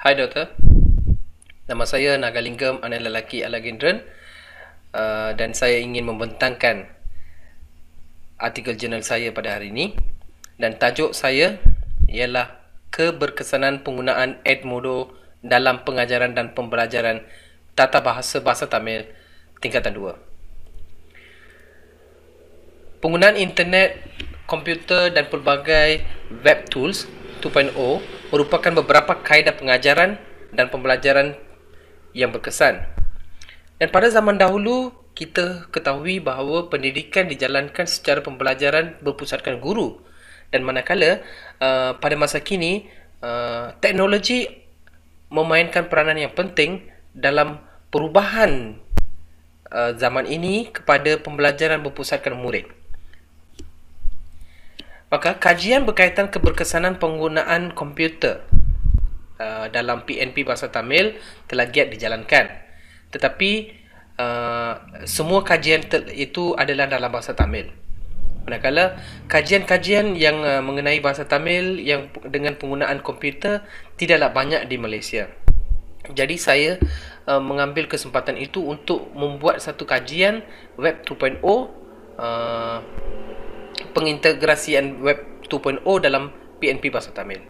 Hai Doktor Nama saya Nagalingam Anil Lelaki Alagindran uh, Dan saya ingin membentangkan Artikel jurnal saya pada hari ini Dan tajuk saya Ialah Keberkesanan penggunaan Edmodo Dalam pengajaran dan pembelajaran Tata Bahasa Bahasa Tamil Tingkatan 2 Penggunaan internet Komputer dan pelbagai Web tools 2.0 merupakan beberapa kaedah pengajaran dan pembelajaran yang berkesan. Dan pada zaman dahulu, kita ketahui bahawa pendidikan dijalankan secara pembelajaran berpusatkan guru. Dan manakala uh, pada masa kini, uh, teknologi memainkan peranan yang penting dalam perubahan uh, zaman ini kepada pembelajaran berpusatkan murid. Maka kajian berkaitan keberkesanan penggunaan komputer uh, dalam PNP Bahasa Tamil telah giat dijalankan. Tetapi uh, semua kajian itu adalah dalam Bahasa Tamil. Manakala kajian-kajian yang uh, mengenai Bahasa Tamil yang dengan penggunaan komputer tidaklah banyak di Malaysia. Jadi saya uh, mengambil kesempatan itu untuk membuat satu kajian Web 2.0 uh, pengintegrasian web 2.0 dalam PNP Bahasa Tamil.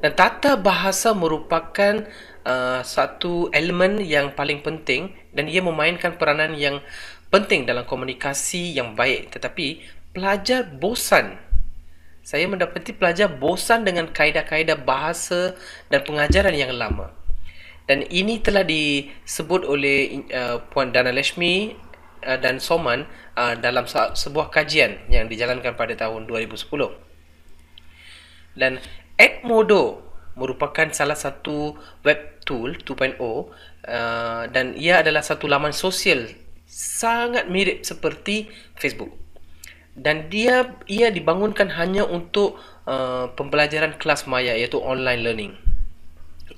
Dan tata bahasa merupakan uh, satu elemen yang paling penting dan ia memainkan peranan yang penting dalam komunikasi yang baik. Tetapi pelajar bosan. Saya mendapati pelajar bosan dengan kaedah-kaedah bahasa dan pengajaran yang lama. Dan ini telah disebut oleh uh, Puan Dana Leshmi Uh, dan Soman uh, dalam sebuah kajian yang dijalankan pada tahun 2010. Dan Edmodo merupakan salah satu web tool 2.0 uh, dan ia adalah satu laman sosial sangat mirip seperti Facebook. Dan dia ia dibangunkan hanya untuk pembelajaran kelas maya iaitu online learning,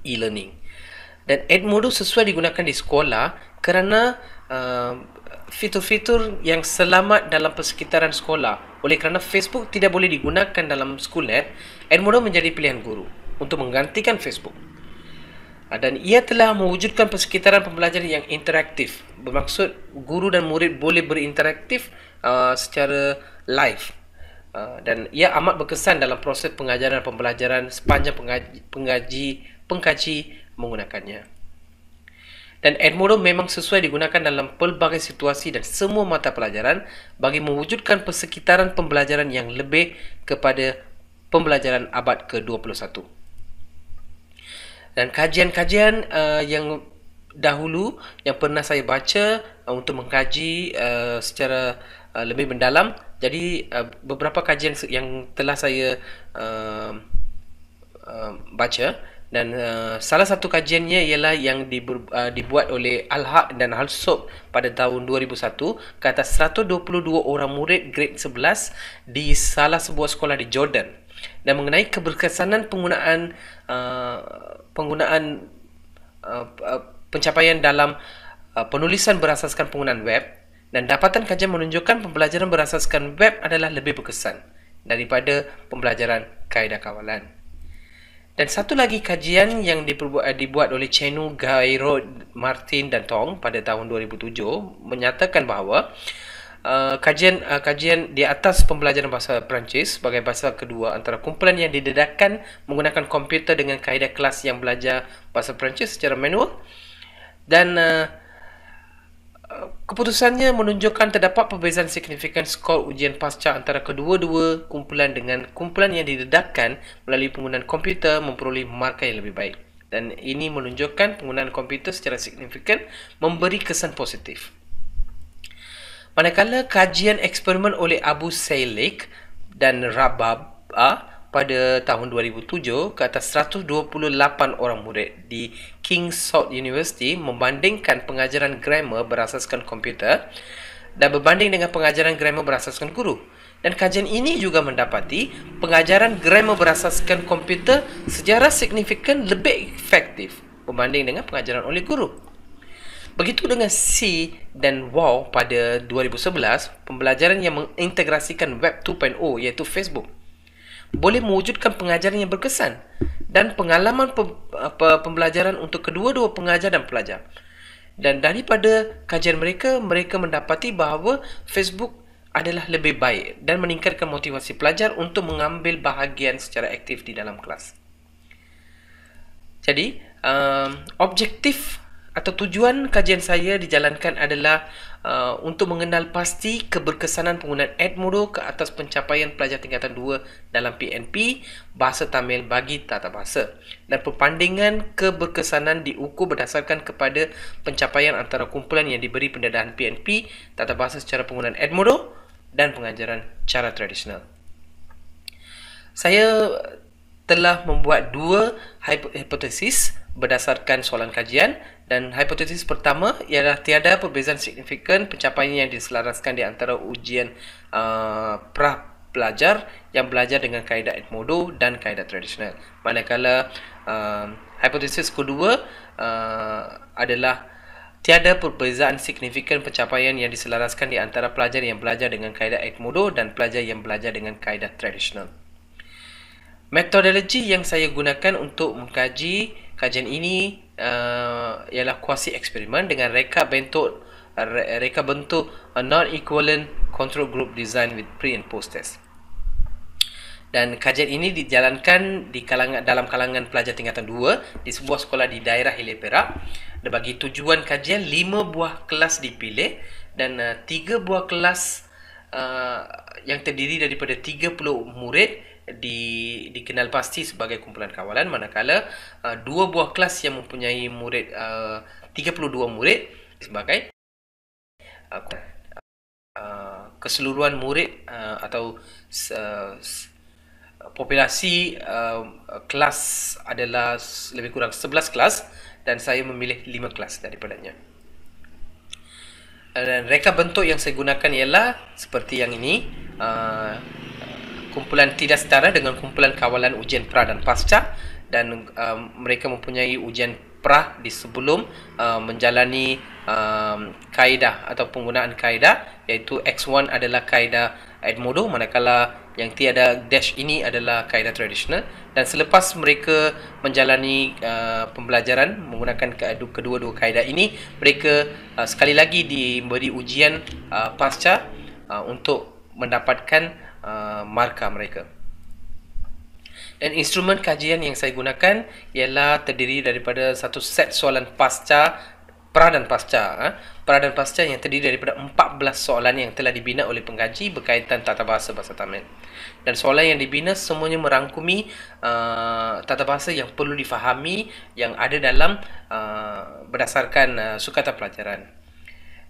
e-learning. Dan Edmodo sesuai digunakan di sekolah kerana fitur-fitur yang selamat dalam persekitaran sekolah. Oleh kerana Facebook tidak boleh digunakan dalam SchoolNet, Edmodo menjadi pilihan guru untuk menggantikan Facebook. Ah, dan ia telah mewujudkan persekitaran pembelajaran yang interaktif. Bermaksud guru dan murid boleh berinteraktif uh, secara live. Uh, dan ia amat berkesan dalam proses pengajaran dan pembelajaran sepanjang pengaji, pengkaji menggunakannya dan Edmodo memang sesuai digunakan dalam pelbagai situasi dan semua mata pelajaran bagi mewujudkan persekitaran pembelajaran yang lebih kepada pembelajaran abad ke-21. Dan kajian-kajian uh, yang dahulu yang pernah saya baca uh, untuk mengkaji uh, secara uh, lebih mendalam, jadi uh, beberapa kajian yang telah saya uh, uh, baca dan uh, salah satu kajiannya ialah yang diber, uh, dibuat oleh Al-Haq dan Al-Sub pada tahun 2001 kata 122 orang murid grade 11 di salah sebuah sekolah di Jordan dan mengenai keberkesanan penggunaan uh, penggunaan uh, uh, pencapaian dalam uh, penulisan berasaskan penggunaan web dan dapatan kajian menunjukkan pembelajaran berasaskan web adalah lebih berkesan daripada pembelajaran kaedah kawalan. Dan satu lagi kajian yang eh, dibuat oleh Chenu, Gairo, Martin dan Tong pada tahun 2007 menyatakan bahawa Uh, kajian uh, kajian di atas pembelajaran bahasa Perancis sebagai bahasa kedua antara kumpulan yang didedahkan menggunakan komputer dengan kaedah kelas yang belajar bahasa Perancis secara manual dan uh, Keputusannya menunjukkan terdapat perbezaan signifikan skor ujian pasca antara kedua-dua kumpulan dengan kumpulan yang didedahkan melalui penggunaan komputer memperoleh markah yang lebih baik. Dan ini menunjukkan penggunaan komputer secara signifikan memberi kesan positif. Manakala kajian eksperimen oleh Abu Salik dan Rabab uh, pada tahun 2007 ke atas 128 orang murid di King's South University membandingkan pengajaran grammar berasaskan komputer dan berbanding dengan pengajaran grammar berasaskan guru. Dan kajian ini juga mendapati pengajaran grammar berasaskan komputer secara signifikan lebih efektif berbanding dengan pengajaran oleh guru. Begitu dengan C dan WoW pada 2011, pembelajaran yang mengintegrasikan Web 2.0 iaitu Facebook boleh mewujudkan pengajaran yang berkesan dan pengalaman pe, pe, pembelajaran untuk kedua-dua pengajar dan pelajar. Dan daripada kajian mereka, mereka mendapati bahawa Facebook adalah lebih baik dan meningkatkan motivasi pelajar untuk mengambil bahagian secara aktif di dalam kelas. Jadi, um, objektif atau tujuan kajian saya dijalankan adalah uh, untuk mengenal pasti keberkesanan penggunaan Edmodo ke atas pencapaian pelajar tingkatan 2 dalam PNP Bahasa Tamil bagi Tata Bahasa dan perbandingan keberkesanan diukur berdasarkan kepada pencapaian antara kumpulan yang diberi pendedahan PNP Tata Bahasa secara penggunaan Edmodo dan pengajaran cara tradisional. Saya telah membuat dua hipotesis berdasarkan soalan kajian dan hipotesis pertama ialah tiada perbezaan signifikan pencapaian yang diselaraskan di antara ujian uh, pra pelajar yang belajar dengan kaedah Edmodo dan kaedah tradisional. Manakala uh, hipotesis kedua uh, adalah tiada perbezaan signifikan pencapaian yang diselaraskan di antara pelajar yang belajar dengan kaedah Edmodo dan pelajar yang belajar dengan kaedah tradisional. Metodologi yang saya gunakan untuk mengkaji kajian ini uh, ialah kuasi eksperimen dengan reka bentuk reka bentuk non-equivalent control group design with pre and post test. Dan kajian ini dijalankan di kalangan dalam kalangan pelajar tingkatan 2 di sebuah sekolah di daerah Hilir Perak. Dan bagi tujuan kajian, 5 buah kelas dipilih dan uh, 3 buah kelas uh, yang terdiri daripada 30 murid di, dikenal pasti sebagai kumpulan kawalan manakala uh, dua buah kelas yang mempunyai murid uh, 32 murid sebagai uh, uh, keseluruhan murid uh, atau uh, populasi uh, kelas adalah lebih kurang 11 kelas dan saya memilih 5 kelas daripadanya dan reka bentuk yang saya gunakan ialah seperti yang ini uh, kumpulan tidak setara dengan kumpulan kawalan ujian pra dan pasca dan uh, mereka mempunyai ujian pra di sebelum uh, menjalani uh, kaedah atau penggunaan kaedah iaitu X1 adalah kaedah Edmodo manakala yang tiada dash ini adalah kaedah tradisional dan selepas mereka menjalani uh, pembelajaran menggunakan kedua-dua kaedah ini mereka uh, sekali lagi diberi ujian uh, pasca uh, untuk mendapatkan Uh, markah mereka. Dan instrumen kajian yang saya gunakan ialah terdiri daripada satu set soalan pasca pra dan pasca ha? pra dan pasca yang terdiri daripada 14 soalan yang telah dibina oleh pengkaji berkaitan tata bahasa bahasa Tamil. Dan soalan yang dibina semuanya merangkumi uh, tata bahasa yang perlu difahami yang ada dalam uh, berdasarkan uh, sukata pelajaran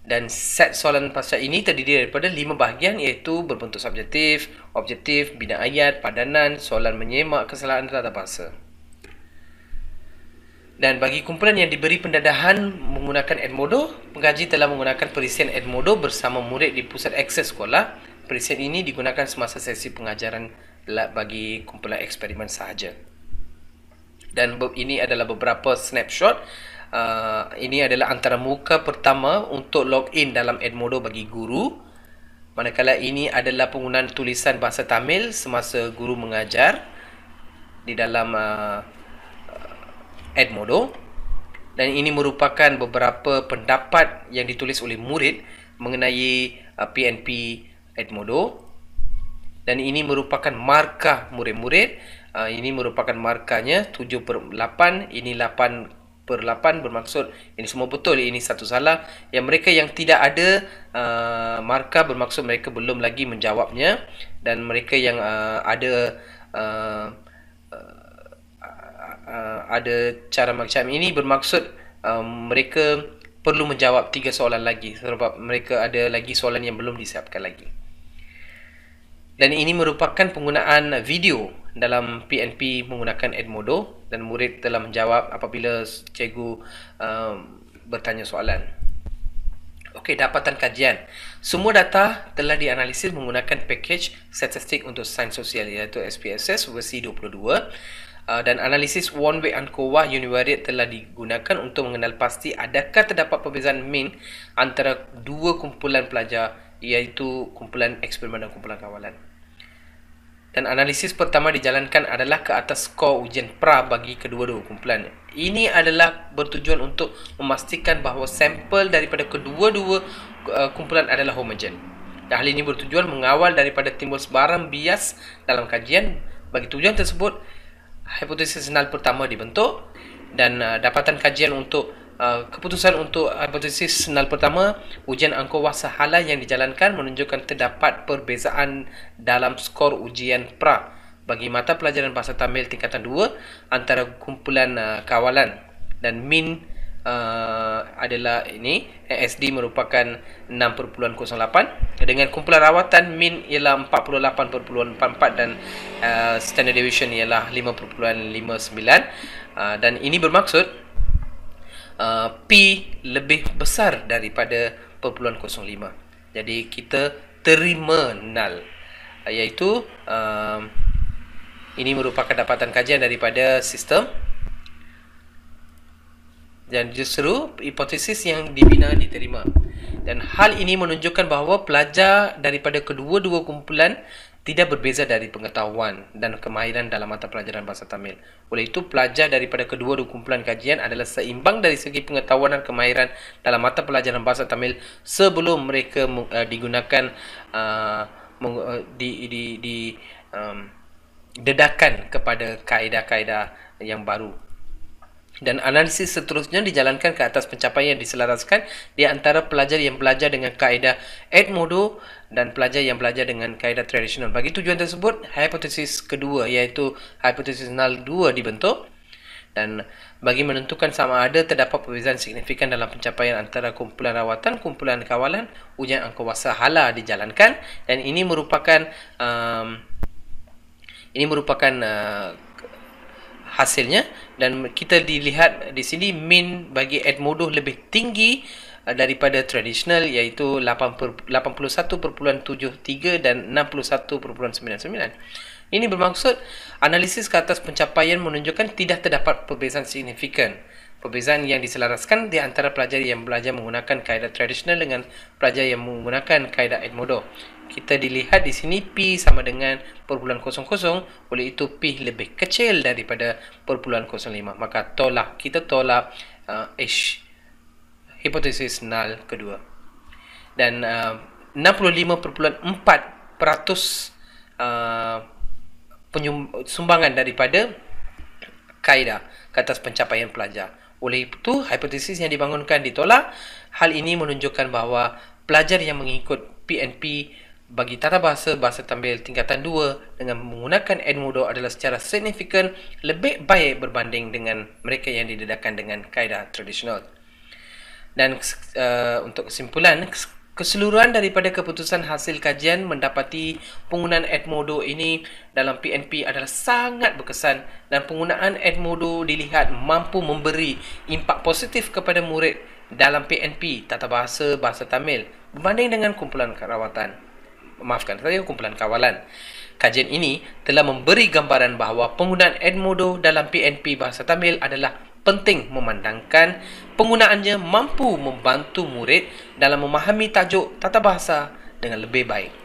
dan set soalan pasal ini terdiri daripada lima bahagian iaitu berbentuk subjektif, objektif, bina ayat, padanan, soalan menyemak kesalahan tata bahasa. Dan bagi kumpulan yang diberi pendadahan menggunakan Edmodo, pengkaji telah menggunakan perisian Edmodo bersama murid di pusat akses sekolah. Perisian ini digunakan semasa sesi pengajaran bagi kumpulan eksperimen sahaja. Dan ini adalah beberapa snapshot uh, ini adalah antara muka pertama untuk login dalam Edmodo bagi guru. Manakala ini adalah penggunaan tulisan bahasa Tamil semasa guru mengajar di dalam uh, uh Edmodo. Dan ini merupakan beberapa pendapat yang ditulis oleh murid mengenai uh, PNP Edmodo. Dan ini merupakan markah murid-murid. Uh, ini merupakan markahnya 7 per 8. Ini per 8 bermaksud ini semua betul ini satu salah yang mereka yang tidak ada uh, markah bermaksud mereka belum lagi menjawabnya dan mereka yang uh, ada uh, uh, uh ada cara macam ini bermaksud uh, mereka perlu menjawab tiga soalan lagi sebab mereka ada lagi soalan yang belum disiapkan lagi dan ini merupakan penggunaan video dalam PNP menggunakan Edmodo dan murid telah menjawab apabila cikgu um, bertanya soalan. Okey, dapatan kajian. Semua data telah dianalisis menggunakan package statistik untuk sains sosial iaitu SPSS versi 22. Uh, dan analisis one-way ANCOA univariate telah digunakan untuk mengenal pasti adakah terdapat perbezaan mean antara dua kumpulan pelajar iaitu kumpulan eksperimen dan kumpulan kawalan dan analisis pertama dijalankan adalah ke atas skor ujian pra bagi kedua-dua kumpulan. Ini adalah bertujuan untuk memastikan bahawa sampel daripada kedua-dua uh, kumpulan adalah homogen. Dan hal ini bertujuan mengawal daripada timbul sebarang bias dalam kajian. Bagi tujuan tersebut, hipotesis senal pertama dibentuk dan uh, dapatan kajian untuk Uh, keputusan untuk hipotesis nal pertama ujian angkor wasa halal yang dijalankan menunjukkan terdapat perbezaan dalam skor ujian pra bagi mata pelajaran bahasa Tamil tingkatan 2 antara kumpulan uh, kawalan dan min uh, adalah ini ASD merupakan 6.08 dengan kumpulan rawatan min ialah 48.44 dan uh, standard deviation ialah 5.59 uh, dan ini bermaksud Uh, P lebih besar daripada perpuluhan kosong Jadi kita terima nal. Uh, iaitu um, ini merupakan dapatan kajian daripada sistem dan justru hipotesis yang dibina diterima. Dan hal ini menunjukkan bahawa pelajar daripada kedua-dua kumpulan tidak berbeza dari pengetahuan dan kemahiran dalam mata pelajaran bahasa Tamil. Oleh itu, pelajar daripada kedua dua kumpulan kajian adalah seimbang dari segi pengetahuan dan kemahiran dalam mata pelajaran bahasa Tamil sebelum mereka uh, digunakan uh, di di di um, dedakan kepada kaedah-kaedah yang baru. Dan analisis seterusnya dijalankan ke atas pencapaian yang diselaraskan di antara pelajar yang belajar dengan kaedah Edmodo dan pelajar yang belajar dengan kaedah tradisional. Bagi tujuan tersebut, hipotesis kedua iaitu hipotesis null 2 dibentuk dan bagi menentukan sama ada terdapat perbezaan signifikan dalam pencapaian antara kumpulan rawatan, kumpulan kawalan, ujian angkawasa hala dijalankan dan ini merupakan um, ini merupakan uh, hasilnya dan kita dilihat di sini min bagi Edmodo lebih tinggi Eh, daripada tradisional iaitu 81.73 dan 61.99. Ini bermaksud analisis ke atas pencapaian menunjukkan tidak terdapat perbezaan signifikan. Perbezaan yang diselaraskan di antara pelajar yang belajar menggunakan kaedah tradisional dengan pelajar yang menggunakan kaedah Edmodo. Kita dilihat di sini P sama dengan perpuluhan kosong kosong, oleh itu P lebih kecil daripada perpuluhan kosong lima. Maka tolak, kita tolak uh, H hipotesis null kedua. Dan uh, 65.4% uh, penyum- sumbangan daripada kaedah ke atas pencapaian pelajar. Oleh itu, hipotesis yang dibangunkan ditolak. Hal ini menunjukkan bahawa pelajar yang mengikut PNP bagi tata bahasa bahasa tampil tingkatan 2 dengan menggunakan Edmodo adalah secara signifikan lebih baik berbanding dengan mereka yang didedahkan dengan kaedah tradisional dan uh, untuk kesimpulan keseluruhan daripada keputusan hasil kajian mendapati penggunaan Edmodo ini dalam PNP adalah sangat berkesan dan penggunaan Edmodo dilihat mampu memberi impak positif kepada murid dalam PNP tata bahasa bahasa Tamil berbanding dengan kumpulan rawatan maafkan saya kumpulan kawalan kajian ini telah memberi gambaran bahawa penggunaan Edmodo dalam PNP bahasa Tamil adalah penting memandangkan penggunaannya mampu membantu murid dalam memahami tajuk tata bahasa dengan lebih baik.